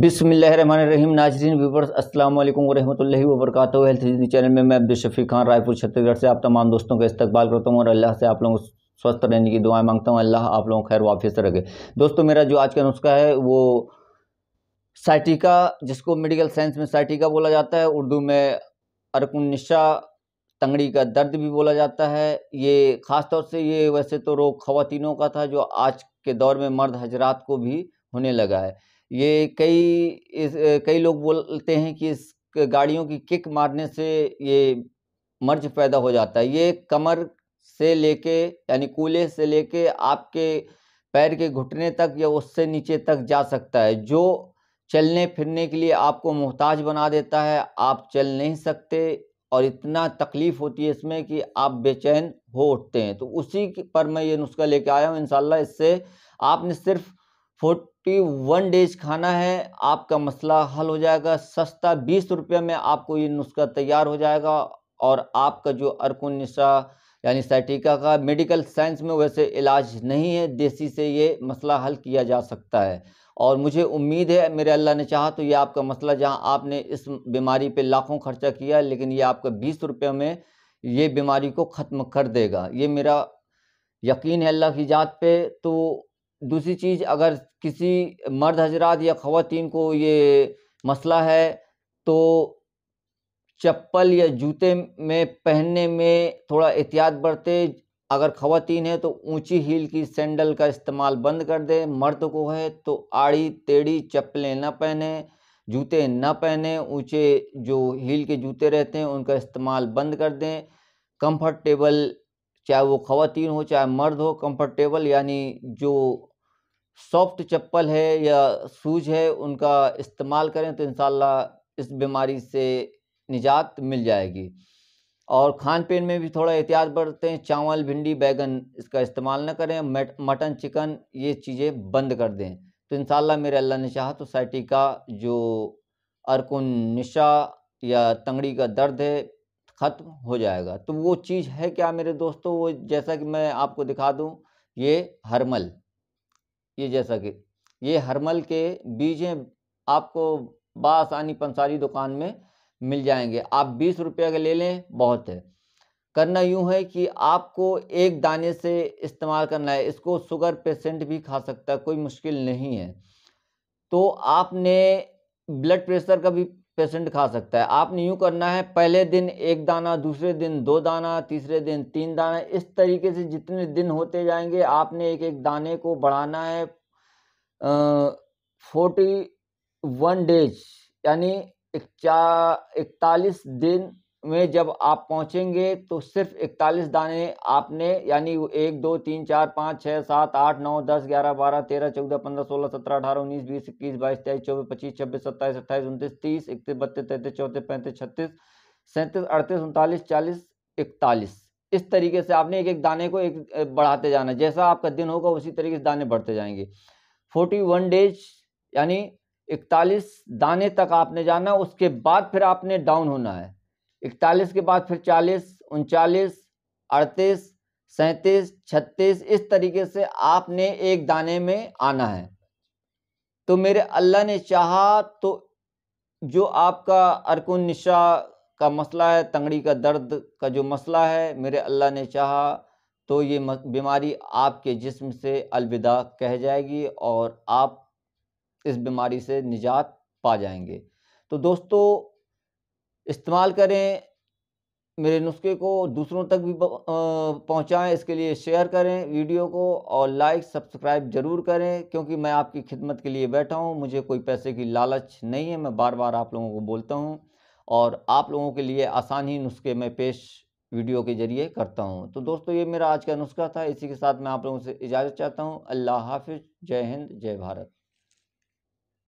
बिसमीम नाजरीन व्यूवर्स अस्सलाम वालेकुम वरहमतुल्लाहि वबरकत हेल्थ चैनल में मैं अब्दुल शफी खान रायपुर छत्तीसगढ़ से आप तमाम दोस्तों का इस्तकबाल करता हूँ और अल्लाह से आप लोगों को स्वस्थ रहने की दुआएं मांगता हूँ अल्लाह आप लोगों को खैर वापस रखे दोस्तों मेरा जो आज का नुस्खा है वो साइटिका जिसको मेडिकल साइंस में साइटिका बोला जाता है उर्दू में अरकुनशा तंगड़ी का दर्द भी बोला जाता है ये ख़ास तौर से ये वैसे तो रोग ख़वातिनों का था जो आज के दौर में मर्द हजरात को भी होने लगा है ये कई इस कई लोग बोलते हैं कि इस गाड़ियों की किक मारने से ये मर्ज पैदा हो जाता है ये कमर से लेके यानी कूले से लेके आपके पैर के घुटने तक या उससे नीचे तक जा सकता है जो चलने फिरने के लिए आपको मोहताज बना देता है आप चल नहीं सकते और इतना तकलीफ़ होती है इसमें कि आप बेचैन हो उठते हैं तो उसी पर मैं ये नुस्खा लेके आया हूँ इन इससे आपने सिर्फ फुट वन डेज खाना है आपका मसला हल हो जाएगा सस्ता बीस रुपये में आपको ये नुस्खा तैयार हो जाएगा और आपका जो अर्कुन यानी साइटिका का मेडिकल साइंस में वैसे इलाज नहीं है देसी से ये मसला हल किया जा सकता है और मुझे उम्मीद है मेरे अल्लाह ने चाहा तो ये आपका मसला जहां आपने इस बीमारी पे लाखों खर्चा किया लेकिन ये आपका बीस रुपये में ये बीमारी को ख़त्म कर देगा ये मेरा यकीन है अल्लाह की जात पे तो दूसरी चीज़ अगर किसी मर्द हजरात या ख़वातीन को ये मसला है तो चप्पल या जूते में पहनने में थोड़ा एहतियात बरते अगर ख़वातीन है तो ऊंची हील की सैंडल का इस्तेमाल बंद कर दें मर्द को है तो आड़ी टेढ़ी चप्पलें ना पहने जूते ना पहने ऊंचे जो हील के जूते रहते हैं उनका इस्तेमाल बंद कर दें कंफर्टेबल चाहे वो ख़वातीन हो चाहे मर्द हो कंफर्टेबल यानी जो सॉफ्ट चप्पल है या सूज है उनका इस्तेमाल करें तो इन इस बीमारी से निजात मिल जाएगी और खान पीन में भी थोड़ा एहतियात बरतें चावल भिंडी बैगन इसका इस्तेमाल न करें मटन चिकन ये चीज़ें बंद कर दें तो इन मेरे अल्लाह ने चाहा तो साइटी का जो अरकुन नशा या तंगड़ी का दर्द है ख़त्म हो जाएगा तो वो चीज़ है क्या मेरे दोस्तों वो जैसा कि मैं आपको दिखा दूँ ये हरमल ये जैसा कि ये हरमल के बीजें आपको बासानी पंसारी दुकान में मिल जाएंगे आप बीस रुपये का ले लें बहुत है करना यूँ है कि आपको एक दाने से इस्तेमाल करना है इसको शुगर पेशेंट भी खा सकता है कोई मुश्किल नहीं है तो आपने ब्लड प्रेशर का भी पेशेंट खा सकता है आपने यूँ करना है पहले दिन एक दाना दूसरे दिन दो दाना तीसरे दिन तीन दाना इस तरीके से जितने दिन होते जाएंगे आपने एक एक दाने को बढ़ाना है फोर्टी वन डेज यानी इकतालीस दिन में जब आप पहुंचेंगे तो सिर्फ इकतालीस दाने आपने यानी एक दो तीन चार पाँच छः सात आठ नौ दस ग्यारह बारह तेरह चौदह पंद्रह सोलह सत्रह अठारह उन्नीस बीस इक्कीस बाईस तेईस चौबीस पच्चीस छब्बीस सत्ताईस अट्ठाईस उनतीस तीस इकतीस बत्तीस तैंतीस चौंतीस पैंतीस छत्तीस सैंतीस अड़तीस उनतालीस चालीस इकतालीस इस तरीके से आपने एक एक दाने को एक बढ़ाते जाना जैसा आपका दिन होगा उसी तरीके से दाने बढ़ते जाएंगे फोर्टी वन डेज यानी इकतालीस दाने तक आपने जाना उसके बाद फिर आपने डाउन होना है इकतालीस के बाद फिर चालीस उनचालीस अड़तीस सैंतीस छत्तीस इस तरीके से आपने एक दाने में आना है तो मेरे अल्लाह ने चाहा तो जो आपका अरकुन निशा का मसला है तंगड़ी का दर्द का जो मसला है मेरे अल्लाह ने चाहा तो ये बीमारी आपके जिस्म से अलविदा कह जाएगी और आप इस बीमारी से निजात पा जाएंगे तो दोस्तों इस्तेमाल करें मेरे नुस्खे को दूसरों तक भी पहुंचाएं इसके लिए शेयर करें वीडियो को और लाइक सब्सक्राइब ज़रूर करें क्योंकि मैं आपकी खिदमत के लिए बैठा हूं मुझे कोई पैसे की लालच नहीं है मैं बार बार आप लोगों को बोलता हूं और आप लोगों के लिए आसान ही नुस्खे मैं पेश वीडियो के ज़रिए करता हूँ तो दोस्तों ये मेरा आज का नुस्खा था इसी के साथ मैं आप लोगों से इजाज़त चाहता हूँ अल्लाह हाफिज़ जय हिंद जय भारत